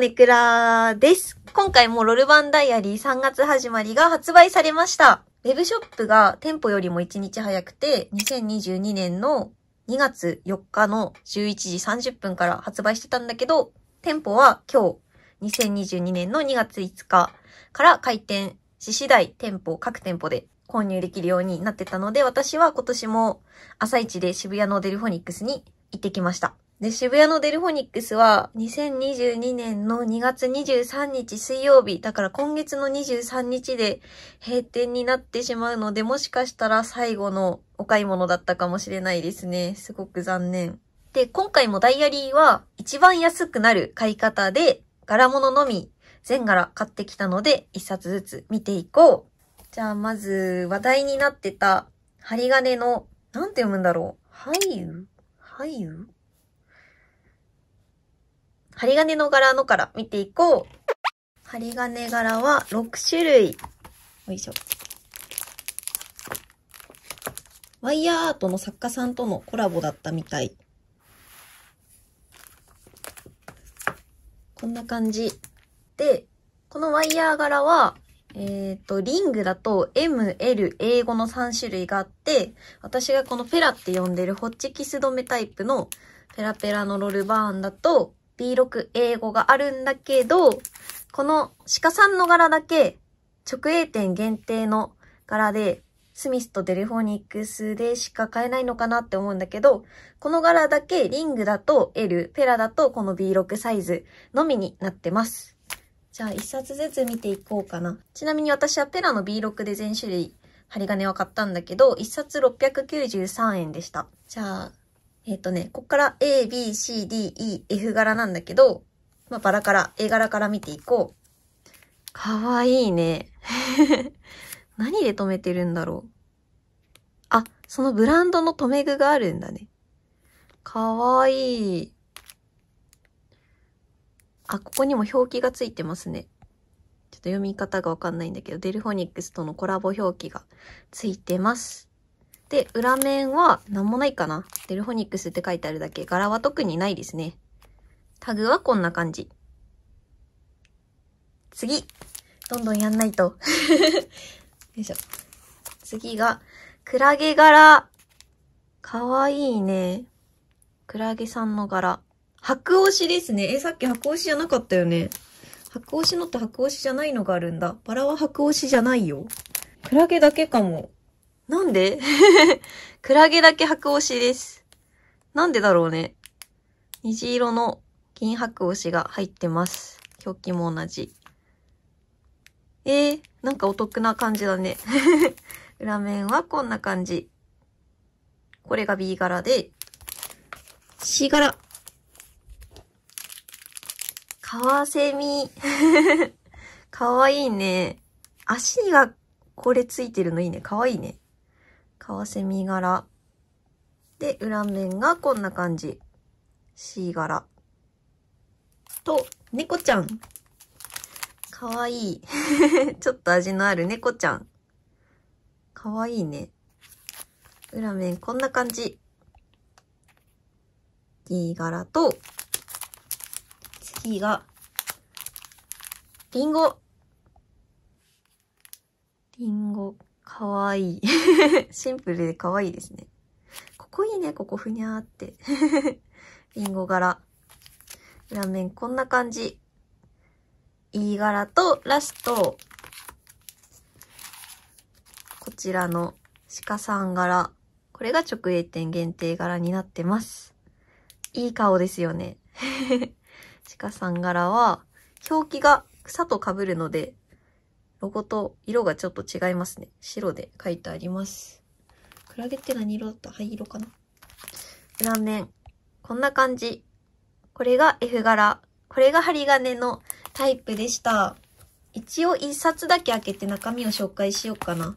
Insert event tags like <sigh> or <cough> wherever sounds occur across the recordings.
ネクラです。今回もロルバンダイアリー3月始まりが発売されました。ウェブショップが店舗よりも1日早くて、2022年の2月4日の11時30分から発売してたんだけど、店舗は今日、2022年の2月5日から開店し次第店舗、各店舗で購入できるようになってたので、私は今年も朝一で渋谷のデルフォニックスに行ってきました。で、渋谷のデルフォニックスは2022年の2月23日水曜日、だから今月の23日で閉店になってしまうので、もしかしたら最後のお買い物だったかもしれないですね。すごく残念。で、今回もダイアリーは一番安くなる買い方で、柄物のみ全柄買ってきたので、一冊ずつ見ていこう。じゃあまず話題になってた針金の、なんて読むんだろう。俳優俳優針金の柄のから見ていこう。針金柄は6種類。よいしょ。ワイヤーアートの作家さんとのコラボだったみたい。こんな感じ。で、このワイヤー柄は、えっ、ー、と、リングだと M、L、英語の3種類があって、私がこのペラって呼んでるホッチキス止めタイプのペラペラのロルバーンだと、B6 英語があるんだけど、この鹿さんの柄だけ直営店限定の柄で、スミスとデルフォニックスでしか買えないのかなって思うんだけど、この柄だけリングだと L、ペラだとこの B6 サイズのみになってます。じゃあ一冊ずつ見ていこうかな。ちなみに私はペラの B6 で全種類針金は買ったんだけど、一冊693円でした。じゃあ、えっ、ー、とね、こっから A, B, C, D, E, F 柄なんだけど、まあ、バラから、A 柄から見ていこう。かわいいね。<laughs> 何で止めてるんだろう。あ、そのブランドの留め具があるんだね。かわいい。あ、ここにも表記がついてますね。ちょっと読み方がわかんないんだけど、デルフォニックスとのコラボ表記がついてます。で、裏面は何もないかな。デルフォニックスって書いてあるだけ。柄は特にないですね。タグはこんな感じ。次どんどんやんないと。<laughs> よいしょ。次が、クラゲ柄。かわいいね。クラゲさんの柄。白押しですね。え、さっき白押しじゃなかったよね。白押しのって白押しじゃないのがあるんだ。バラは白押しじゃないよ。クラゲだけかも。なんで <laughs> クラゲだけ白押しです。なんでだろうね。虹色の金白押しが入ってます。表記も同じ。えー、なんかお得な感じだね。<laughs> 裏面はこんな感じ。これが B 柄で、C 柄。カワセミ。<laughs> かわいいね。足がこれついてるのいいね。かわいいね。カワセミ柄。で、裏面がこんな感じ。C 柄。と、猫ちゃん。かわいい。<laughs> ちょっと味のある猫ちゃん。かわいいね。裏面こんな感じ。D 柄と、次が、リンゴ。リンゴ。かわいい。<laughs> シンプルでかわいいですね。ここいいね、ここふにゃーって。りんご柄。裏面こんな感じ。いい柄と、ラスト、こちらの鹿さん柄。これが直営店限定柄になってます。いい顔ですよね。<laughs> 鹿さん柄は、表記が草と被るので、ロゴと色がちょっと違いますね。白で書いてあります。クラゲって何色だった灰色かな裏面。こんな感じ。これが F 柄。これが針金のタイプでした。一応一冊だけ開けて中身を紹介しようかな。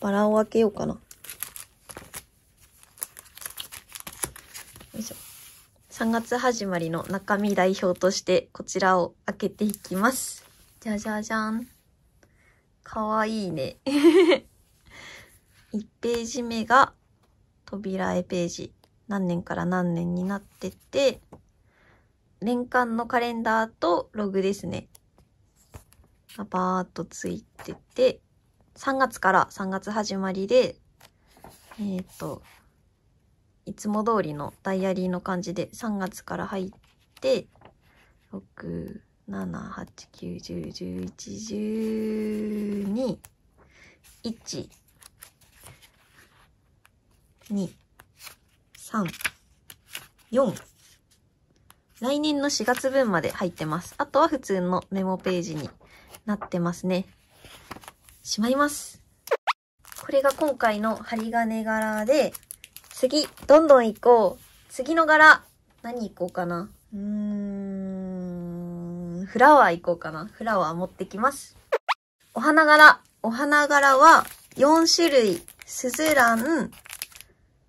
バラを開けようかな。よいしょ。3月始まりの中身代表としてこちらを開けていきます。じゃじゃじゃん。かわいいね。1ページ目が扉絵ページ。何年から何年になってて、年間のカレンダーとログですね。がバーっとついてて、3月から3月始まりで、えっ、ー、と、いつも通りのダイアリーの感じで3月から入って、6、789101112 1 2 3 4来年の4月分まで入ってます。あとは普通のメモページになってますね。しまいます。これが今回の針金柄で、次、どんどん行こう。次の柄、何行こうかな。うーん。フラワー行こうかな。フラワー持ってきます。お花柄。お花柄は4種類。スズラン、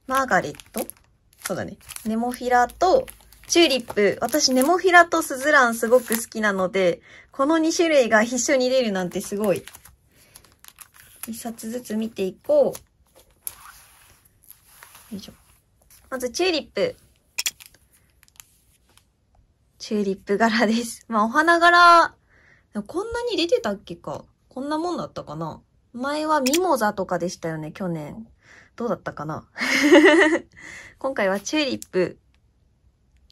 マーガレットそうだね。ネモフィラとチューリップ。私、ネモフィラとスズランすごく好きなので、この2種類が一緒に出るなんてすごい。一冊ずつ見ていこう。よいしょ。まず、チューリップ。チューリップ柄です。<laughs> まあ、お花柄、こんなに出てたっけか。こんなもんだったかな。前はミモザとかでしたよね、去年。どうだったかな <laughs> 今回はチューリップ。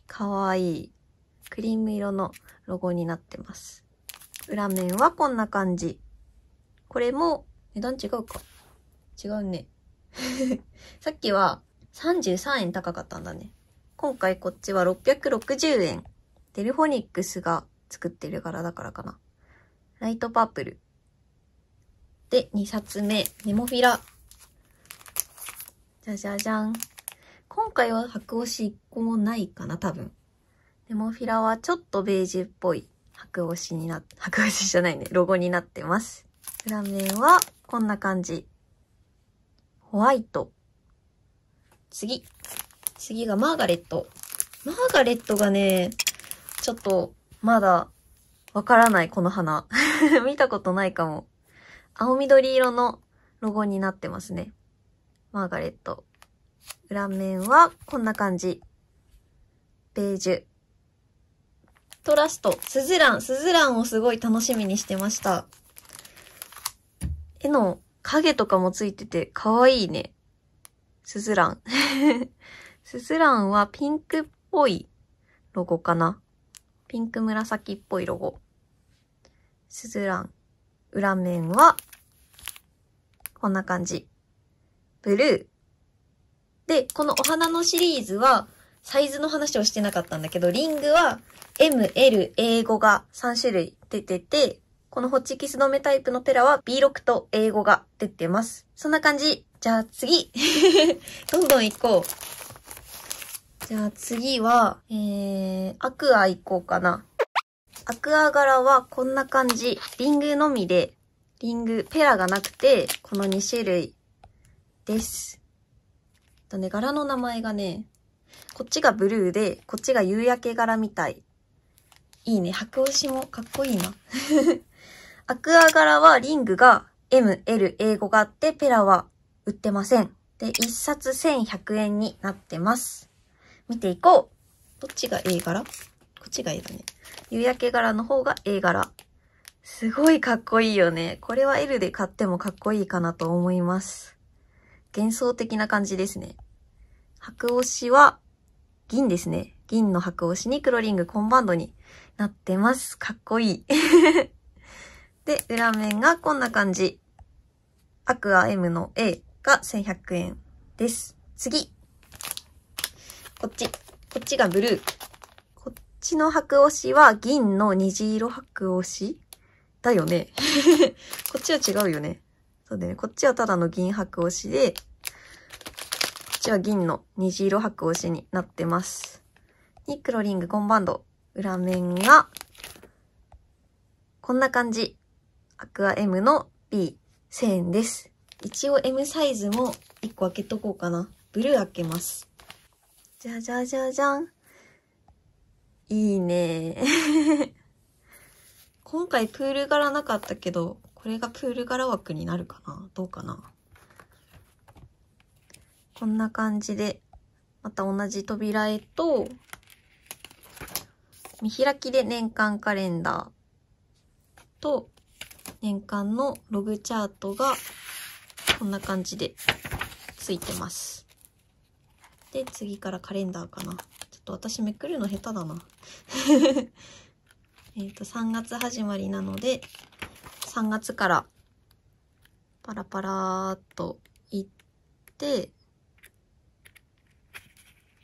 かわいい。クリーム色のロゴになってます。裏面はこんな感じ。これも値段違うか。違うね。<laughs> さっきは33円高かったんだね。今回こっちは660円。テルフォニックスが作ってる柄だからかな。ライトパープル。で、2冊目、ネモフィラ。じゃじゃじゃん。今回は白押し1個もないかな、多分。ネモフィラはちょっとベージュっぽい白押しにな、<laughs> 白押しじゃないね、ロゴになってます。裏面はこんな感じ。ホワイト。次。次がマーガレット。マーガレットがね、ちょっと、まだ、わからない、この花。<laughs> 見たことないかも。青緑色のロゴになってますね。マーガレット。裏面はこんな感じ。ベージュ。トラスト、スズラン、スズランをすごい楽しみにしてました。絵の影とかもついててわいいね。スズラン。<laughs> スズランはピンクっぽいロゴかな。ピンク紫っぽいロゴ。スズラン。裏面は、こんな感じ。ブルー。で、このお花のシリーズは、サイズの話をしてなかったんだけど、リングは M、L、A5 が3種類出てて、このホッチキス止めタイプのペラは B6 と A5 が出てます。そんな感じ。じゃあ次。<laughs> どんどん行こう。じゃあ次は、えー、アクア行こうかな。アクア柄はこんな感じ。リングのみで、リング、ペラがなくて、この2種類です。とね、柄の名前がね、こっちがブルーで、こっちが夕焼け柄みたい。いいね。白押しもかっこいいな。<laughs> アクア柄はリングが M、L、英語があって、ペラは売ってません。で、1冊1100円になってます。見ていこうどっちが A 柄こっちが A だね。夕焼け柄の方が A 柄。すごいかっこいいよね。これは L で買ってもかっこいいかなと思います。幻想的な感じですね。白押しは銀ですね。銀の白押しに黒リングコンバンドになってます。かっこいい。<laughs> で、裏面がこんな感じ。アクア M の A が1100円です。次こっち。こっちがブルー。こっちの白押しは銀の虹色白押しだよね。<laughs> こっちは違うよね。そうだね。こっちはただの銀白押しで、こっちは銀の虹色白押しになってます。に黒リングコンバンド。裏面が、こんな感じ。アクア M の B1000 円です。一応 M サイズも1個開けとこうかな。ブルー開けます。じゃじゃじゃじゃん。いいね <laughs> 今回プール柄なかったけど、これがプール柄枠になるかなどうかなこんな感じで、また同じ扉へと、見開きで年間カレンダーと、年間のログチャートが、こんな感じでついてます。で、次からカレンダーかな。ちょっと私めくるの下手だな。<laughs> えっと、3月始まりなので、3月からパラパラーっと行って、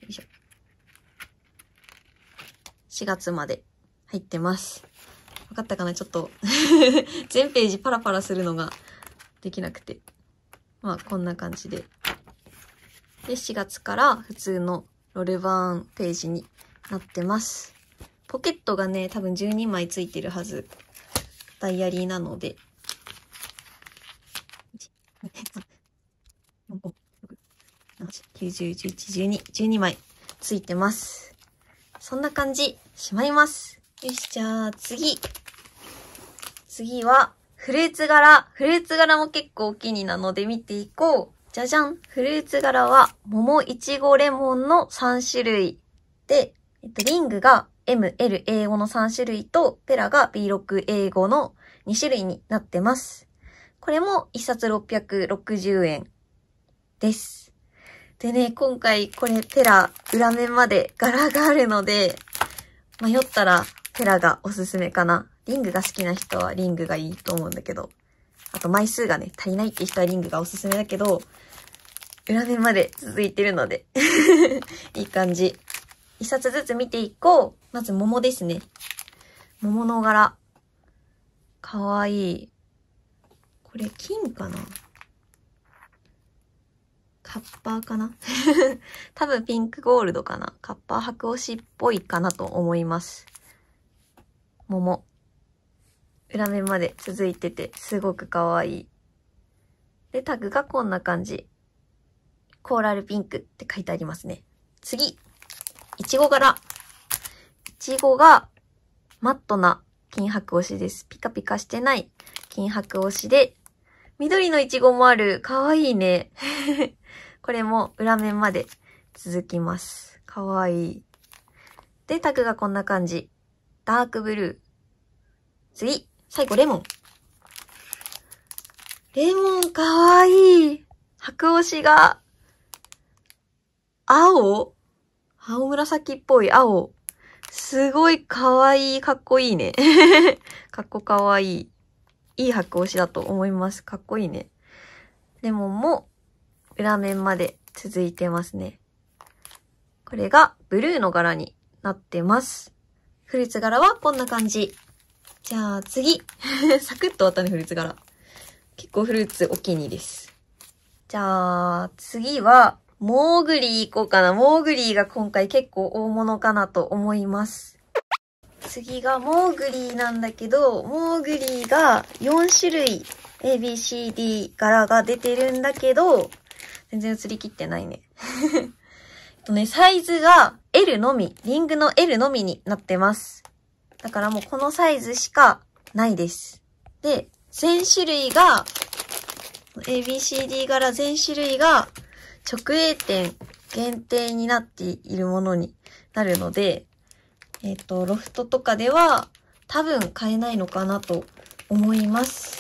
よいしょ。4月まで入ってます。わかったかなちょっと <laughs> 全ページパラパラするのができなくて。まあ、こんな感じで。で、4月から普通のロルバーンページになってます。ポケットがね、多分12枚ついてるはず。ダイアリーなので。90,11,12,12枚ついてます。そんな感じ、しまいます。よし、じゃあ次。次は、フルーツ柄。フルーツ柄も結構お気になので見ていこう。じゃじゃんフルーツ柄は、桃、いちご、レモンの3種類で、えっと、リングが M、L、英語の3種類と、ペラが B6、A5 の2種類になってます。これも1冊660円です。でね、今回これペラ裏面まで柄があるので、迷ったらペラがおすすめかな。リングが好きな人はリングがいいと思うんだけど。あと枚数がね、足りないって人はリングがおすすめだけど、裏面まで続いてるので <laughs> いい感じ。一冊ずつ見ていこう。まず桃ですね。桃の柄。かわいい。これ金かなカッパーかな <laughs> 多分ピンクゴールドかなカッパー白押しっぽいかなと思います。桃。裏面まで続いてて、すごくかわいい。で、タグがこんな感じ。コーラルピンクって書いてありますね。次、いちご柄。いちごがマットな金箔推しです。ピカピカしてない金箔推しで、緑のいちごもある。かわいいね。<laughs> これも裏面まで続きます。かわいい。で、タグがこんな感じ。ダークブルー。次、最後レモン。レモンかわいい。白押しが青青紫っぽい青。すごいかわい、かっこいいね。<laughs> かっこかわいい。いい白押しだと思います。かっこいいね。レモンも裏面まで続いてますね。これがブルーの柄になってます。フルーツ柄はこんな感じ。じゃあ次。<laughs> サクッと終わったね、フルーツ柄。結構フルーツお気に入りです。じゃあ次は、モーグリー行こうかな。モーグリーが今回結構大物かなと思います。次がモーグリーなんだけど、モーグリーが4種類 ABCD 柄が出てるんだけど、全然映りきってないね。<laughs> とね、サイズが L のみ、リングの L のみになってます。だからもうこのサイズしかないです。で、全種類が、ABCD 柄全種類が直営店限定になっているものになるので、えっ、ー、と、ロフトとかでは多分買えないのかなと思います。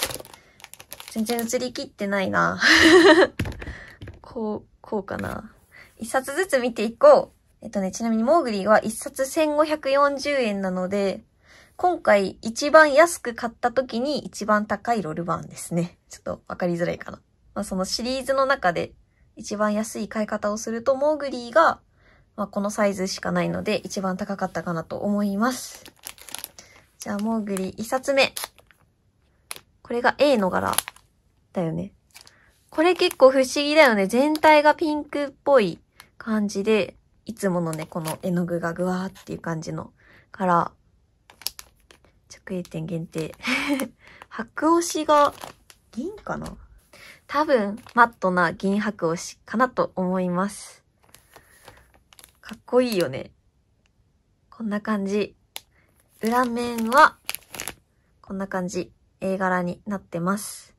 全然映りきってないな。<laughs> こう、こうかな。一冊ずつ見ていこう。えっとね、ちなみにモーグリーは一冊1540円なので、今回一番安く買った時に一番高いロルバーンですね。ちょっとわかりづらいかな。まあそのシリーズの中で一番安い買い方をすると、モーグリーが、まあ、このサイズしかないので、一番高かったかなと思います。じゃあ、モーグリー一冊目。これが A の柄だよね。これ結構不思議だよね。全体がピンクっぽい感じで、いつものね、この絵の具がぐわーっていう感じの柄。直営店限定。<laughs> 白押しが銀かな多分、マットな銀白押しかなと思います。かっこいいよね。こんな感じ。裏面は、こんな感じ。A 柄になってます。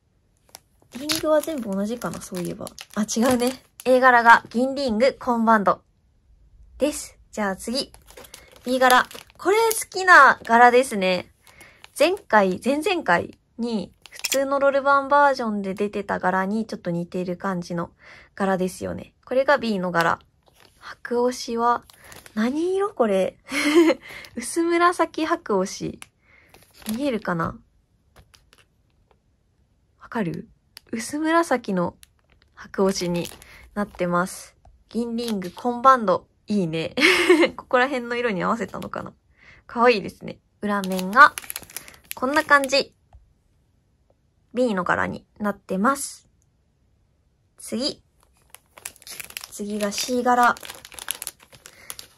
リングは全部同じかな、そういえば。あ、違うね。A 柄が銀リング、コンバンド。です。じゃあ次。B 柄。これ好きな柄ですね。前回、前々回に、普通のロルバンバージョンで出てた柄にちょっと似ている感じの柄ですよね。これが B の柄。白押しは、何色これ <laughs> 薄紫白押し。見えるかなわかる薄紫の白押しになってます。銀リング、コンバンド。いいね。<laughs> ここら辺の色に合わせたのかな。かわいいですね。裏面が、こんな感じ。B の柄になってます。次。次が C 柄。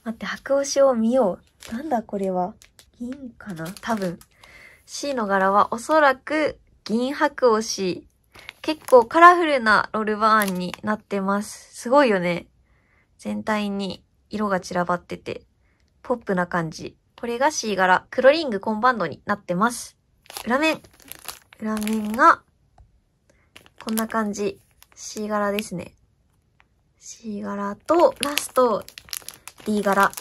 待って、白押しを見よう。なんだこれは。銀かな多分。C の柄はおそらく銀白押し。結構カラフルなロールバーンになってます。すごいよね。全体に色が散らばってて、ポップな感じ。これが C 柄、黒リングコンバンドになってます。裏面。裏面が、こんな感じ。C 柄ですね。C 柄と、ラスト、D 柄。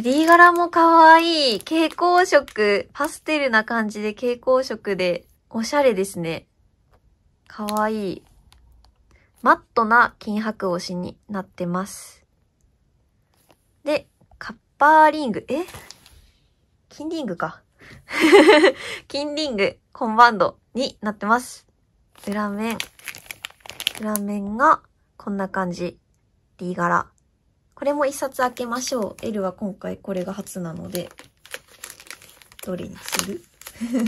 D 柄も可愛い。蛍光色、パステルな感じで蛍光色で、おしゃれですね。可愛い。マットな金箔押しになってます。で、カッパーリング。え金リングか。<laughs> 金リング、コンバンドになってます。裏面。裏面が、こんな感じ。D 柄。これも一冊開けましょう。L は今回これが初なので。どれにする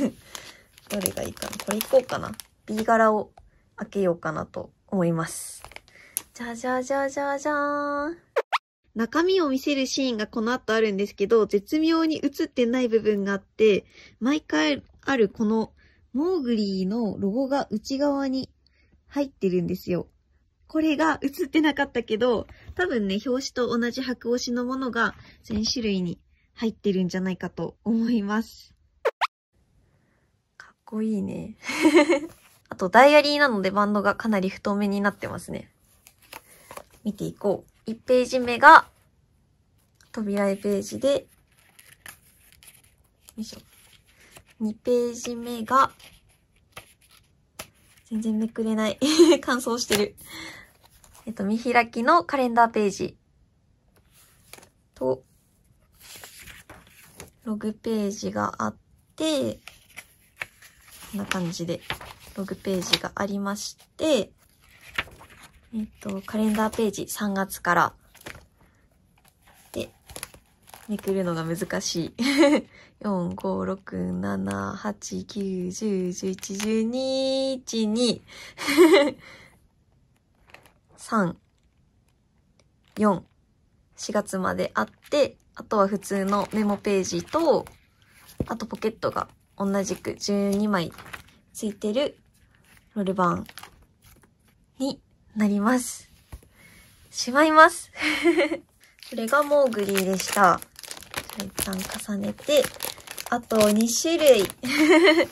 <laughs> どれがいいかなこれいこうかな。B 柄を開けようかなと思います。じゃじゃじゃじゃじゃーん。中身を見せるシーンがこの後あるんですけど、絶妙に映ってない部分があって、毎回あるこのモーグリーのロゴが内側に入ってるんですよ。これが映ってなかったけど、多分ね、表紙と同じ白押しのものが全種類に入ってるんじゃないかと思います。かっこいいね。<laughs> あと、ダイアリーなのでバンドがかなり太めになってますね。見ていこう。1ページ目が扉絵ページで、よいしょ。2ページ目が、全然めくれない乾燥 <laughs> してる。えっと、見開きのカレンダーページと、ログページがあって、こんな感じで、ログページがありまして、えっと、カレンダーページ3月から。で、めくるのが難しい。4、<laughs> 5、6、7、8、9、10、11、12、12、3、4、<laughs> 4月まであって、あとは普通のメモページと、あとポケットが同じく12枚ついてるロール版になります。しまいます。<laughs> これがモーグリーでした。一旦重ねて、あと2種類。<laughs>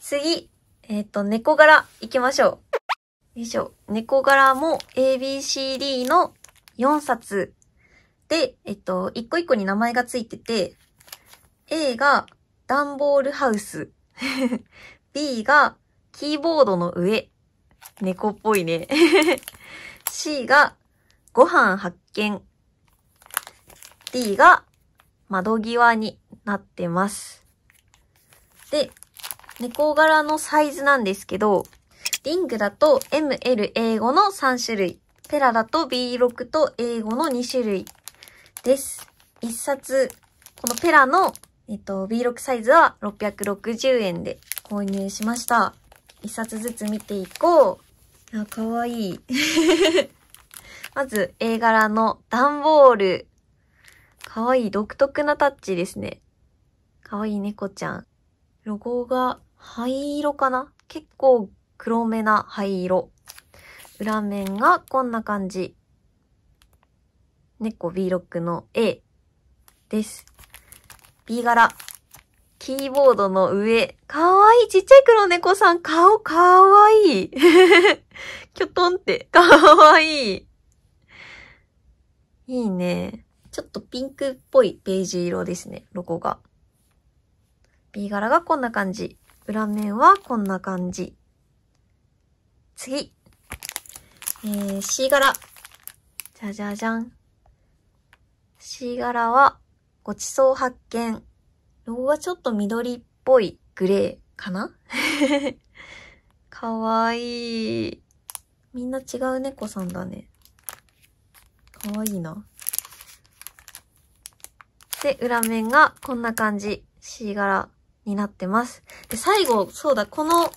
次、えっ、ー、と、猫柄行きましょう。よいしょ。猫柄も ABCD の4冊で、えっ、と、一個一個に名前がついてて、A が段ボールハウス、<laughs> B がキーボードの上、猫っぽいね。<laughs> C が、ご飯発見。D が、窓際になってます。で、猫柄のサイズなんですけど、リングだと ML 英語の3種類、ペラだと B6 と英語の2種類です。1冊、このペラの、えっと、B6 サイズは660円で購入しました。一冊ずつ見ていこう。あ、かわいい。<laughs> まず、A 柄の段ボール。かわいい。独特なタッチですね。かわいい猫ちゃん。ロゴが灰色かな結構黒めな灰色。裏面がこんな感じ。猫 B6 の A です。B 柄。キーボードの上。かわいい。ちっちゃい黒猫さん、顔かわいい。きょとんって。かわいい。いいね。ちょっとピンクっぽいベージュ色ですね、ロゴが。B 柄がこんな感じ。裏面はこんな感じ。次。えー、C 柄。じゃじゃじゃん。C 柄は、ごちそう発見。ロゴがちょっと緑っぽいグレーかな <laughs> かわいい。みんな違う猫さんだね。かわいいな。で、裏面がこんな感じ。C 柄になってます。で、最後、そうだ、この、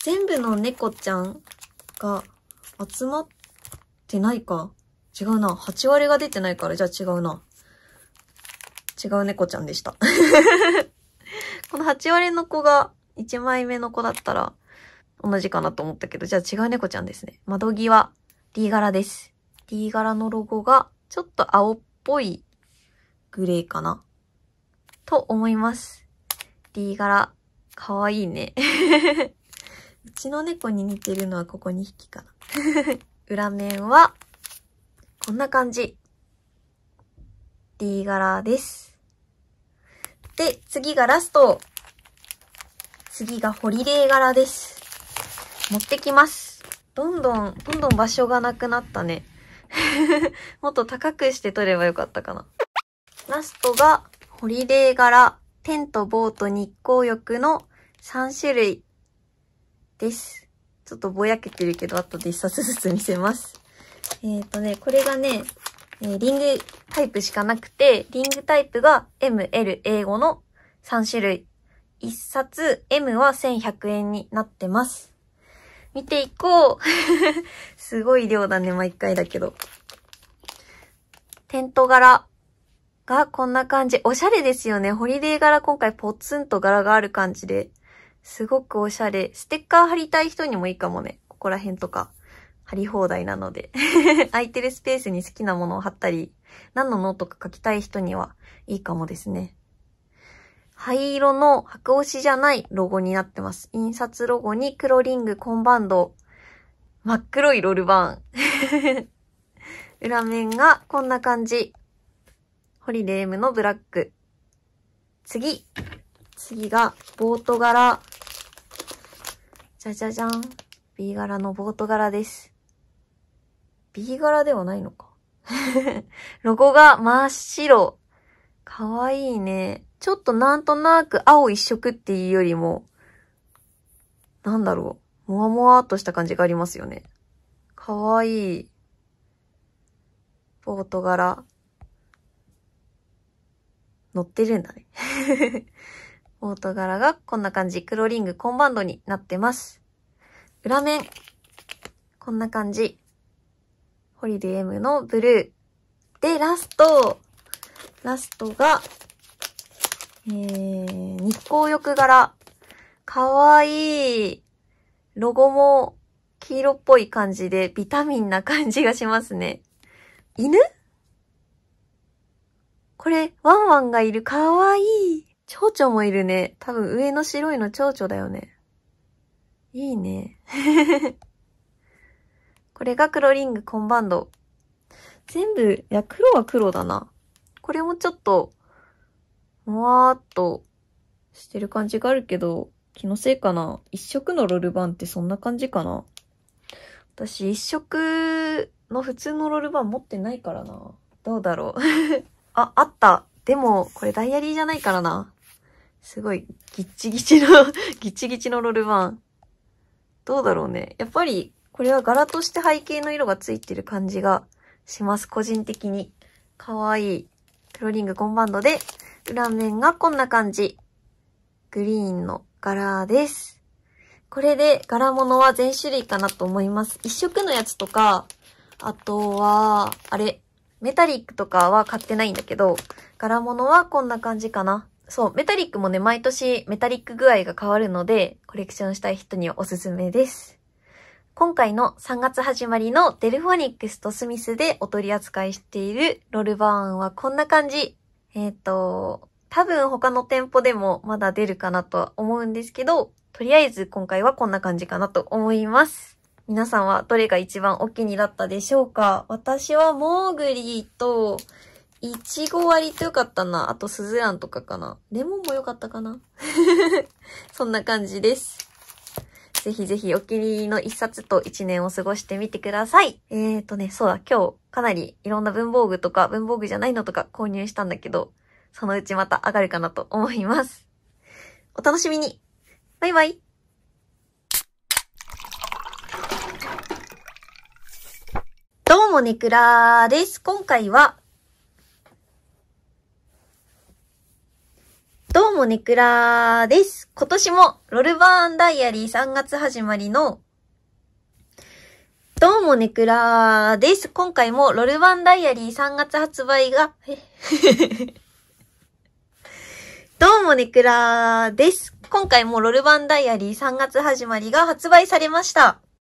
全部の猫ちゃんが集まってないか。違うな。8割が出てないから、じゃあ違うな。違う猫ちゃんでした。<laughs> この8割の子が1枚目の子だったら同じかなと思ったけど、じゃあ違う猫ちゃんですね。窓際、D 柄です。D 柄のロゴがちょっと青っぽいグレーかなと思います。D 柄、かわいいね。<laughs> うちの猫に似てるのはここ2匹かな。<laughs> 裏面は、こんな感じ。D 柄です。で、次がラスト。次がホリデー柄です。持ってきます。どんどん、どんどん場所がなくなったね。<laughs> もっと高くして撮ればよかったかな。ラストが、ホリデー柄、テント、ボート、日光浴の3種類です。ちょっとぼやけてるけど、後で1冊ずつ見せます。えっ、ー、とね、これがね、えー、リングタイプしかなくて、リングタイプが M、L、英語の3種類。1冊 M は1100円になってます。見ていこう <laughs> すごい量だね、毎回だけど。テント柄がこんな感じ。おしゃれですよね。ホリデー柄今回ポツンと柄がある感じで。すごくおしゃれ。ステッカー貼りたい人にもいいかもね。ここら辺とか。貼り放題なので <laughs> 空いてるスペースに好きなものを貼ったり、何なのとか書きたい人にはいいかもですね。灰色の白押しじゃないロゴになってます。印刷ロゴに黒リング、コンバンド、真っ黒いロールバーン。<laughs> 裏面がこんな感じ。ホリデームのブラック。次。次が、ボート柄。じゃじゃじゃん。B 柄のボート柄です。B 柄ではないのか。<laughs> ロゴが真っ白。かわいいね。ちょっとなんとなく青一色っていうよりも、なんだろう。もわもわっとした感じがありますよね。かわいい。ポート柄。乗ってるんだね。ポ <laughs> ート柄がこんな感じ。黒リングコンバンドになってます。裏面。こんな感じ。ホリデー M のブルー。で、ラスト。ラストが、えー、日光浴柄。かわいい。ロゴも黄色っぽい感じでビタミンな感じがしますね。犬これ、ワンワンがいる。かわいい。蝶々もいるね。多分上の白いの蝶々だよね。いいね。これが黒リングコンバンド。全部、いや、黒は黒だな。これもちょっと、もわーっとしてる感じがあるけど、気のせいかな。一色のロールバンってそんな感じかな。私、一色の普通のロールバン持ってないからな。どうだろう。<laughs> あ、あった。でも、これダイアリーじゃないからな。すごい、ギッチギチの <laughs> ギッチギチのロールバン。どうだろうね。やっぱり、これは柄として背景の色がついてる感じがします。個人的に。かわいい。プロリングコンバンドで、裏面がこんな感じ。グリーンの柄です。これで柄物は全種類かなと思います。一色のやつとか、あとは、あれ、メタリックとかは買ってないんだけど、柄物はこんな感じかな。そう、メタリックもね、毎年メタリック具合が変わるので、コレクションしたい人にはおすすめです。今回の3月始まりのデルフォニックスとスミスでお取り扱いしているロルバーンはこんな感じ。えっ、ー、と、多分他の店舗でもまだ出るかなとは思うんですけど、とりあえず今回はこんな感じかなと思います。皆さんはどれが一番お気に入りだったでしょうか私はモーグリーと、いちご割と良かったな。あと、スズランとかかな。レモンも良かったかな。<laughs> そんな感じです。ぜひぜひお気に入りの一冊と一年を過ごしてみてください。えーとね、そうだ、今日かなりいろんな文房具とか文房具じゃないのとか購入したんだけど、そのうちまた上がるかなと思います。お楽しみにバイバイどうもネクラーです。今回はどうもネクラです。今年もロルバーンダイアリー3月始まりのどうもネクラです。今回もロルバーンダイアリー3月発売が <laughs> どうもネクラです。今回もロルバーンダイアリー3月始まりが発売されました。